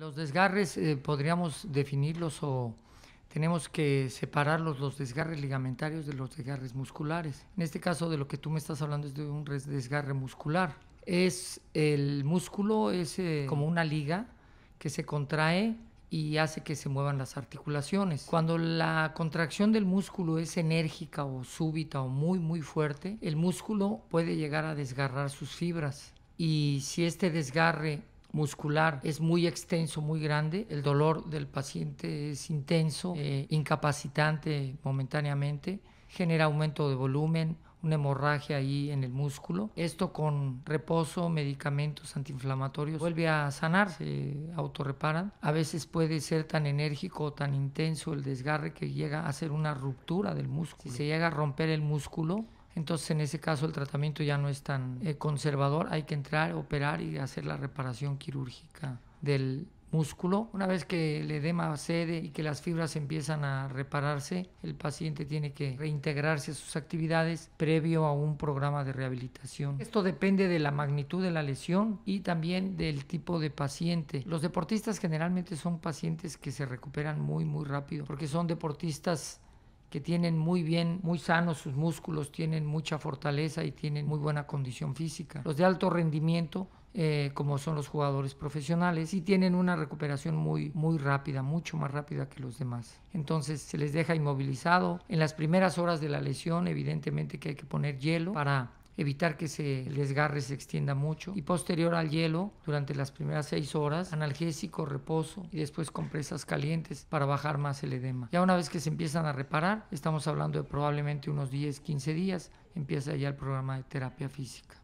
Los desgarres eh, podríamos definirlos o tenemos que separarlos, los desgarres ligamentarios de los desgarres musculares. En este caso de lo que tú me estás hablando es de un desgarre muscular. Es el músculo, es eh, como una liga que se contrae y hace que se muevan las articulaciones. Cuando la contracción del músculo es enérgica o súbita o muy muy fuerte, el músculo puede llegar a desgarrar sus fibras. Y si este desgarre muscular es muy extenso, muy grande, el dolor del paciente es intenso, eh, incapacitante momentáneamente, genera aumento de volumen, una hemorragia ahí en el músculo. Esto con reposo, medicamentos antiinflamatorios vuelve a sanar, se autorreparan. A veces puede ser tan enérgico, o tan intenso el desgarre que llega a ser una ruptura del músculo. Si se llega a romper el músculo, entonces, en ese caso, el tratamiento ya no es tan eh, conservador. Hay que entrar, operar y hacer la reparación quirúrgica del músculo. Una vez que el edema cede y que las fibras empiezan a repararse, el paciente tiene que reintegrarse a sus actividades previo a un programa de rehabilitación. Esto depende de la magnitud de la lesión y también del tipo de paciente. Los deportistas generalmente son pacientes que se recuperan muy, muy rápido porque son deportistas que tienen muy bien, muy sanos sus músculos, tienen mucha fortaleza y tienen muy buena condición física. Los de alto rendimiento, eh, como son los jugadores profesionales, y tienen una recuperación muy, muy rápida, mucho más rápida que los demás. Entonces se les deja inmovilizado. En las primeras horas de la lesión, evidentemente que hay que poner hielo para evitar que se desgarre, se extienda mucho. Y posterior al hielo, durante las primeras seis horas, analgésico, reposo y después compresas calientes para bajar más el edema. Ya una vez que se empiezan a reparar, estamos hablando de probablemente unos 10, 15 días, empieza ya el programa de terapia física.